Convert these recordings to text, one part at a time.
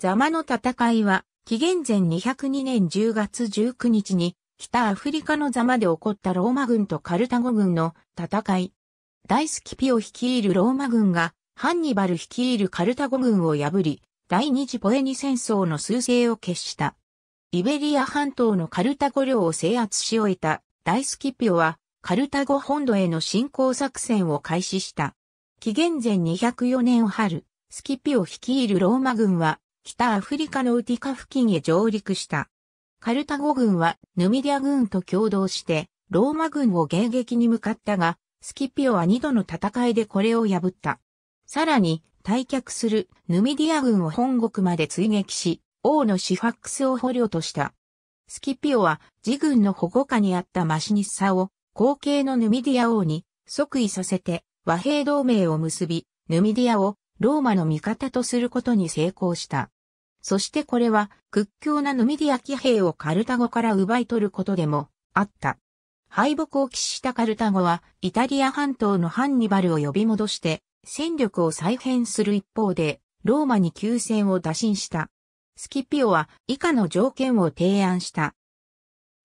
ザマの戦いは、紀元前202年10月19日に、北アフリカのザマで起こったローマ軍とカルタゴ軍の戦い。大スキピを率いるローマ軍が、ハンニバル率いるカルタゴ軍を破り、第二次ポエニ戦争の趨勢を決した。イベリア半島のカルタゴ領を制圧し終えた大スキピオは、カルタゴ本土への侵攻作戦を開始した。紀元前204年春、スキピオ率いるローマ軍は、北アフリカのウティカ付近へ上陸した。カルタゴ軍はヌミディア軍と共同してローマ軍を迎撃に向かったが、スキピオは二度の戦いでこれを破った。さらに、退却するヌミディア軍を本国まで追撃し、王のシファックスを捕虜とした。スキピオは自軍の保護下にあったマシニッサを後継のヌミディア王に即位させて和平同盟を結び、ヌミディアをローマの味方とすることに成功した。そしてこれは屈強なヌミディア騎兵をカルタゴから奪い取ることでもあった。敗北を喫したカルタゴはイタリア半島のハンニバルを呼び戻して戦力を再編する一方でローマに休戦を打診した。スキピオは以下の条件を提案した。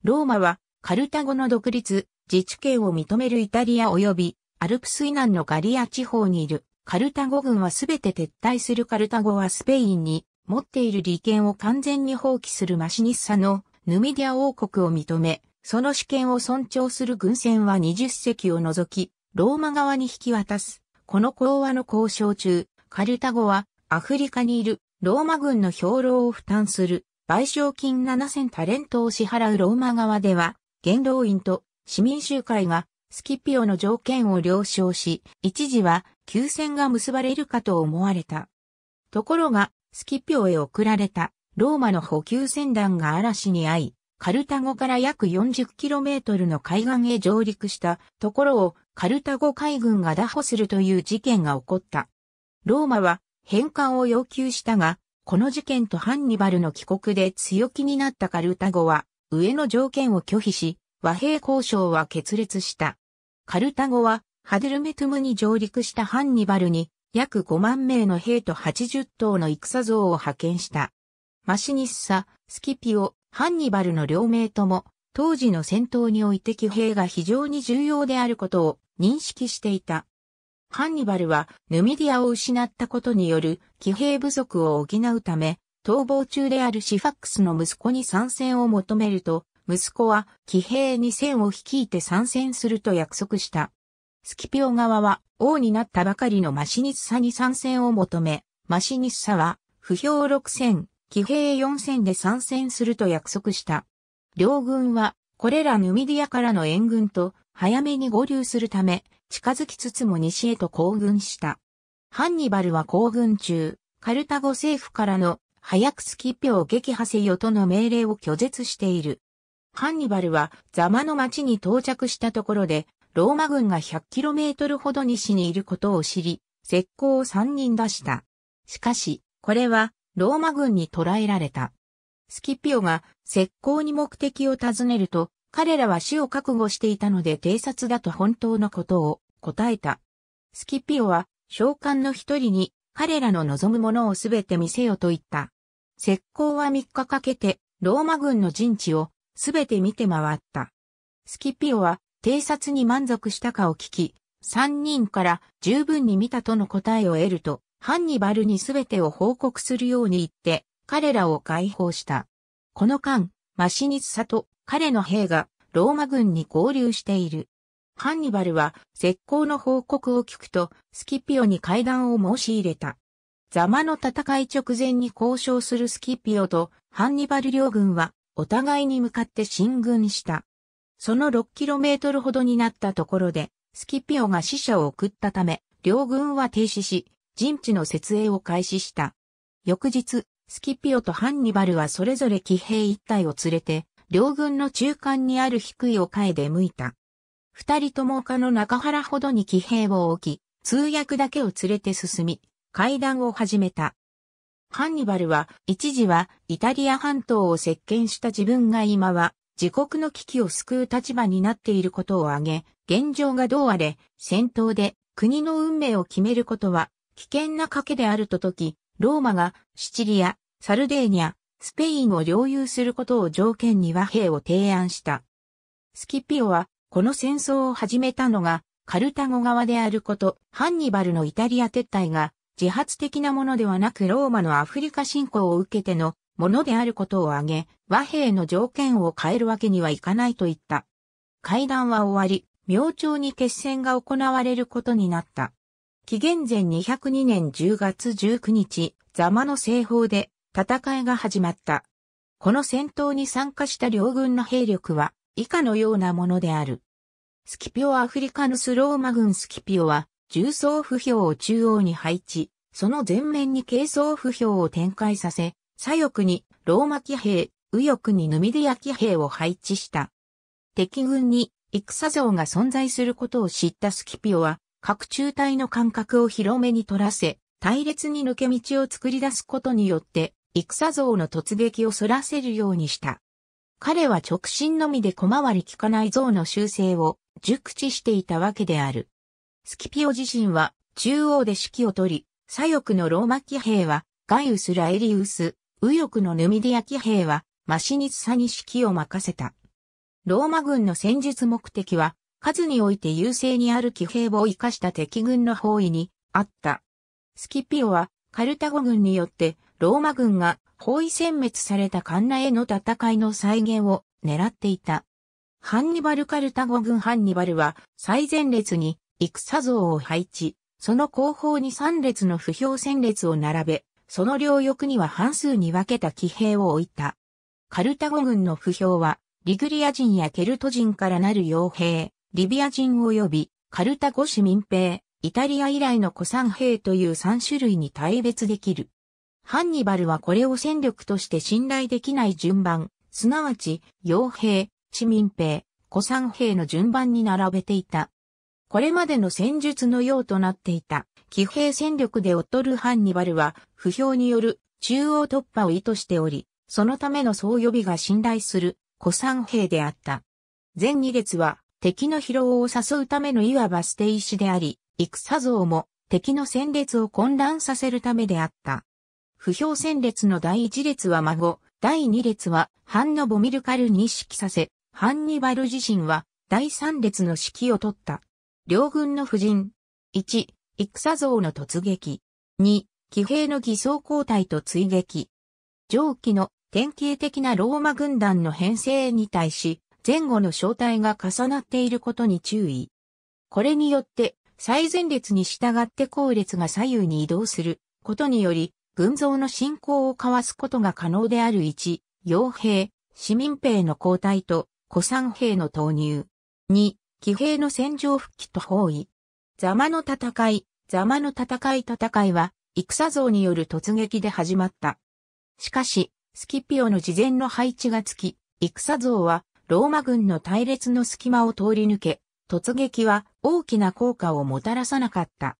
ローマはカルタゴの独立、自治権を認めるイタリア及びアルプス以南のガリア地方にいるカルタゴ軍はすべて撤退するカルタゴはスペインに持っている利権を完全に放棄するマシニッサのヌミディア王国を認め、その主権を尊重する軍船は20隻を除き、ローマ側に引き渡す。この講和の交渉中、カルタゴはアフリカにいるローマ軍の兵糧を負担する賠償金7000タレントを支払うローマ側では、元老院と市民集会がスキピオの条件を了承し、一時は休戦が結ばれるかと思われた。ところが、スキピオへ送られたローマの補給船団が嵐に遭い、カルタゴから約 40km の海岸へ上陸したところをカルタゴ海軍が拿捕するという事件が起こった。ローマは返還を要求したが、この事件とハンニバルの帰国で強気になったカルタゴは、上の条件を拒否し、和平交渉は決裂した。カルタゴは、ハデルメトゥムに上陸したハンニバルに、約5万名の兵と80頭の戦像を派遣した。マシニッサ、スキピオ、ハンニバルの両名とも、当時の戦闘において騎兵が非常に重要であることを認識していた。ハンニバルはヌミディアを失ったことによる騎兵不足を補うため、逃亡中であるシファックスの息子に参戦を求めると、息子は騎兵2 0 0 0を率いて参戦すると約束した。スキピオ側は王になったばかりのマシニッサに参戦を求め、マシニッサは不評6戦、騎兵4戦で参戦すると約束した。両軍はこれらヌミディアからの援軍と早めに合流するため、近づきつつも西へと行軍した。ハンニバルは行軍中、カルタゴ政府からの早くスキピオを撃破せよとの命令を拒絶している。ハンニバルはザマの町に到着したところでローマ軍が 100km ほど西にいることを知り、石膏を3人出した。しかし、これはローマ軍に捕らえられた。スキピオが石膏に目的を尋ねると、彼らは死を覚悟していたので偵察だと本当のことを答えた。スキピオは召喚の一人に彼らの望むものをすべて見せよと言った。石膏は3日かけてローマ軍の陣地をすべて見て回った。スキピオは偵察に満足したかを聞き、三人から十分に見たとの答えを得ると、ハンニバルに全てを報告するように言って、彼らを解放した。この間、マシニツサと彼の兵がローマ軍に合流している。ハンニバルは絶好の報告を聞くと、スキピオに会談を申し入れた。ザマの戦い直前に交渉するスキピオとハンニバル両軍はお互いに向かって進軍した。その6トルほどになったところで、スキピオが死者を送ったため、両軍は停止し、陣地の設営を開始した。翌日、スキピオとハンニバルはそれぞれ騎兵一体を連れて、両軍の中間にある低い丘へ出向いた。二人とも丘の中原ほどに騎兵を置き、通訳だけを連れて進み、階段を始めた。ハンニバルは、一時はイタリア半島を接見した自分が今は、自国の危機を救う立場になっていることを挙げ、現状がどうあれ、戦闘で国の運命を決めることは危険な賭けであると説き、ローマがシチリア、サルデーニャ、スペインを領有することを条件に和平を提案した。スキピオは、この戦争を始めたのが、カルタゴ側であること、ハンニバルのイタリア撤退が、自発的なものではなくローマのアフリカ侵攻を受けてのものであることを挙げ、和平の条件を変えるわけにはいかないと言った。会談は終わり、明朝に決戦が行われることになった。紀元前202年10月19日、ザマの西方で戦いが始まった。この戦闘に参加した両軍の兵力は以下のようなものである。スキピオアフリカのスローマ軍スキピオは重装不評を中央に配置、その前面に軽装不評を展開させ、左翼にローマ騎兵、右翼にヌミディア騎兵を配置した。敵軍に戦像が存在することを知ったスキピオは、各中隊の間隔を広めに取らせ、隊列に抜け道を作り出すことによって、戦像の突撃を反らせるようにした。彼は直進のみで小回り効かない像の修正を熟知していたわけである。スキピオ自身は中央で指揮を取り、左翼のローマ騎兵はガイウス・ラエリウス、右翼のヌミディア騎兵は、マシニツサに指揮を任せた。ローマ軍の戦術目的は、数において優勢にある騎兵を生かした敵軍の包囲にあった。スキピオは、カルタゴ軍によって、ローマ軍が包囲殲滅されたカンナへの戦いの再現を狙っていた。ハンニバル・カルタゴ軍ハンニバルは最前列に戦像を配置、その後方に3列の不評戦列を並べ、その両翼には半数に分けた騎兵を置いた。カルタゴ軍の不評は、リグリア人やケルト人からなる傭兵、リビア人及び、カルタゴ市民兵、イタリア以来の古参兵という3種類に対別できる。ハンニバルはこれを戦力として信頼できない順番、すなわち、傭兵、市民兵、古参兵の順番に並べていた。これまでの戦術のようとなっていた。騎兵戦力で劣るハンニバルは、不評による中央突破を意図しており、そのための総予備が信頼する古参兵であった。前二列は敵の疲労を誘うためのいわば捨て石であり、戦像も敵の戦列を混乱させるためであった。不評戦列の第一列は孫、第二列はハンノボミルカルに指揮させ、ハンニバル自身は第三列の指揮を取った。両軍の夫人。1、戦像の突撃。二、騎兵の偽装交代と追撃。上記の典型的なローマ軍団の編成に対し、前後の正体が重なっていることに注意。これによって、最前列に従って後列が左右に移動することにより、群像の進行を交わすことが可能である一、傭兵、市民兵の交代と、古参兵の投入。二、騎兵の戦場復帰と包囲。ザマの戦い、ザマの戦い戦いは、戦像による突撃で始まった。しかし、スキピオの事前の配置がつき、戦像は、ローマ軍の隊列の隙間を通り抜け、突撃は大きな効果をもたらさなかった。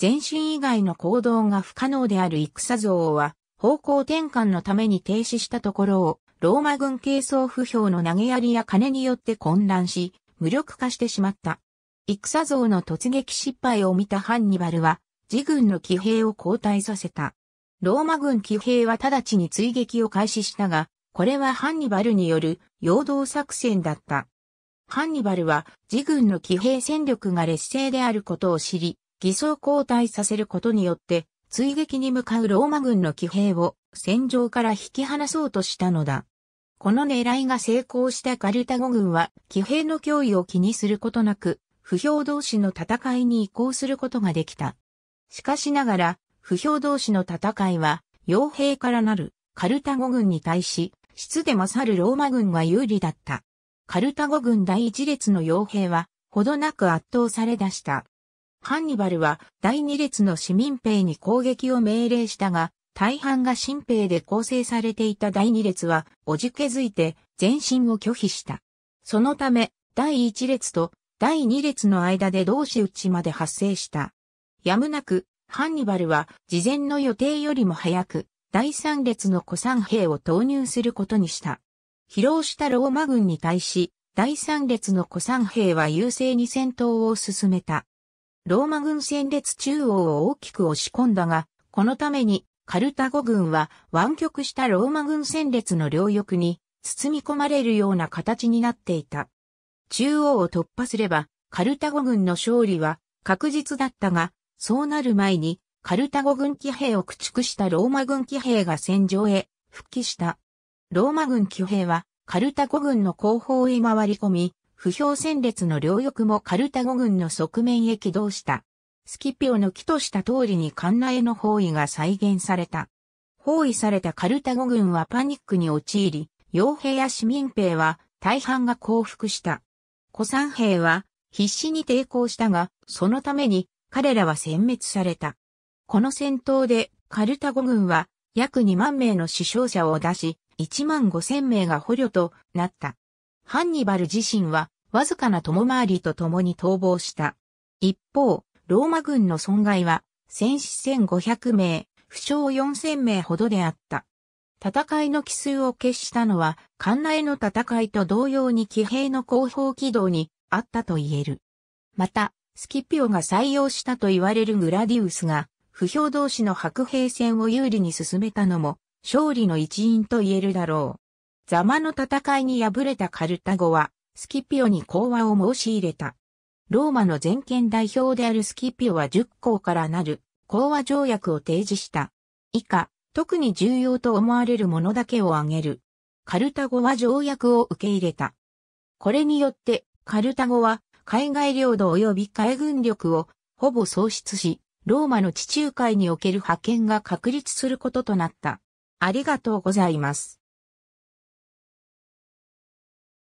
前進以外の行動が不可能である戦像は、方向転換のために停止したところを、ローマ軍軽装不評の投げやりや金によって混乱し、無力化してしまった。戦像の突撃失敗を見たハンニバルは、自軍の騎兵を交代させた。ローマ軍騎兵は直ちに追撃を開始したが、これはハンニバルによる陽動作戦だった。ハンニバルは自軍の騎兵戦力が劣勢であることを知り、偽装交代させることによって、追撃に向かうローマ軍の騎兵を戦場から引き離そうとしたのだ。この狙いが成功したカルタゴ軍は騎兵の脅威を気にすることなく不評同士の戦いに移行することができた。しかしながら、不評同士の戦いは、傭兵からなるカルタゴ軍に対し、質で勝るローマ軍が有利だった。カルタゴ軍第一列の傭兵は、ほどなく圧倒され出した。ハンニバルは第二列の市民兵に攻撃を命令したが、大半が新兵で構成されていた第二列は、おじけづいて前進を拒否した。そのため、第一列と第2列の間で同士打ちまで発生した。やむなく、ハンニバルは事前の予定よりも早く、第3列の古参兵を投入することにした。疲労したローマ軍に対し、第3列の古参兵は優勢に戦闘を進めた。ローマ軍戦列中央を大きく押し込んだが、このためにカルタゴ軍は湾曲したローマ軍戦列の両翼に包み込まれるような形になっていた。中央を突破すれば、カルタゴ軍の勝利は確実だったが、そうなる前に、カルタゴ軍騎兵を駆逐したローマ軍騎兵が戦場へ復帰した。ローマ軍騎兵は、カルタゴ軍の後方へ回り込み、不評戦列の両翼もカルタゴ軍の側面へ起動した。スキピオの木とした通りにカンナへの包囲が再現された。包囲されたカルタゴ軍はパニックに陥り、傭兵や市民兵は大半が降伏した。古参兵は必死に抵抗したが、そのために彼らは殲滅された。この戦闘でカルタゴ軍は約2万名の死傷者を出し、1万5千名が捕虜となった。ハンニバル自身はわずかな共回りと共に逃亡した。一方、ローマ軍の損害は戦死1500名、負傷4000名ほどであった。戦いの奇数を決したのは、関内の戦いと同様に騎兵の後方軌道にあったと言える。また、スキピオが採用したと言われるグラディウスが、不評同士の白兵戦を有利に進めたのも、勝利の一因と言えるだろう。ザマの戦いに敗れたカルタゴは、スキピオに講和を申し入れた。ローマの全権代表であるスキピオは10項からなる講和条約を提示した。以下、特に重要と思われるものだけを挙げる。カルタゴは条約を受け入れた。これによって、カルタゴは海外領土及び海軍力をほぼ喪失し、ローマの地中海における派遣が確立することとなった。ありがとうございます。